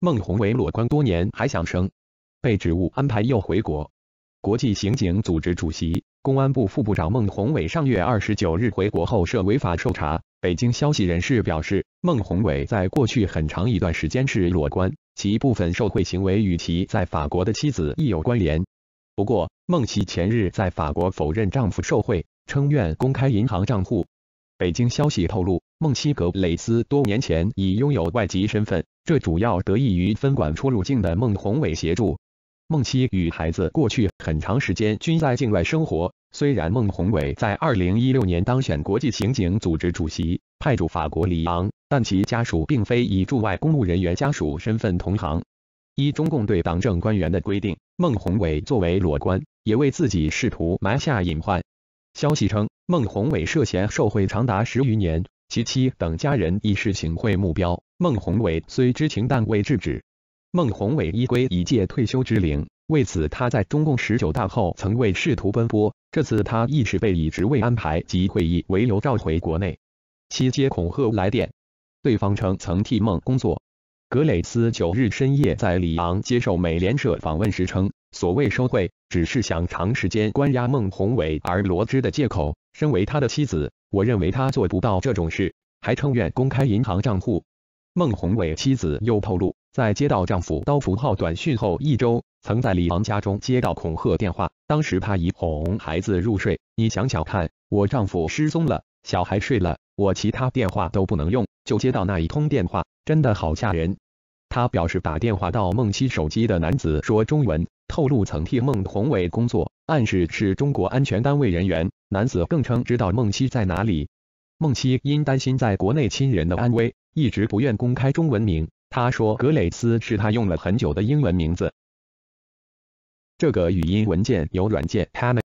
孟宏伟裸官多年还想升，被职务安排又回国。国际刑警组织主席、公安部副部长孟宏伟上月二十九日回国后涉违法受查。北京消息人士表示，孟宏伟在过去很长一段时间是裸官，其部分受贿行为与其在法国的妻子亦有关联。不过，孟妻前日在法国否认丈夫受贿，称愿公开银行账户。北京消息透露，孟希格雷斯多年前已拥有外籍身份，这主要得益于分管出入境的孟宏伟协助。孟希与孩子过去很长时间均在境外生活。虽然孟宏伟在2016年当选国际刑警组织主席，派驻法国里昂，但其家属并非以驻外公务人员家属身份同行。依中共对党政官员的规定，孟宏伟作为裸官，也为自己仕途埋下隐患。消息称。孟宏伟涉嫌受贿长达十余年，其妻等家人亦是行贿目标。孟宏伟虽知情，但未制止。孟宏伟依规已届退休之龄，为此他在中共十九大后曾为仕途奔波。这次他亦是被以职位安排及会议为由召回国内，期接恐吓来电，对方称曾替孟工作。格蕾斯九日深夜在里昂接受美联社访问时称，所谓收贿，只是想长时间关押孟宏伟而罗织的借口。身为他的妻子，我认为他做不到这种事，还称愿公开银行账户。孟宏伟妻子又透露，在接到丈夫刀福浩短讯后一周，曾在李昂家中接到恐吓电话。当时怕已哄孩子入睡，你想想看，我丈夫失踪了，小孩睡了，我其他电话都不能用，就接到那一通电话，真的好吓人。他表示，打电话到孟溪手机的男子说中文，透露曾替孟宏伟工作，暗示是中国安全单位人员。男子更称知道梦七在哪里。梦七因担心在国内亲人的安危，一直不愿公开中文名。他说，格蕾斯是他用了很久的英文名字。这个语音文件由软件 p a n o n i c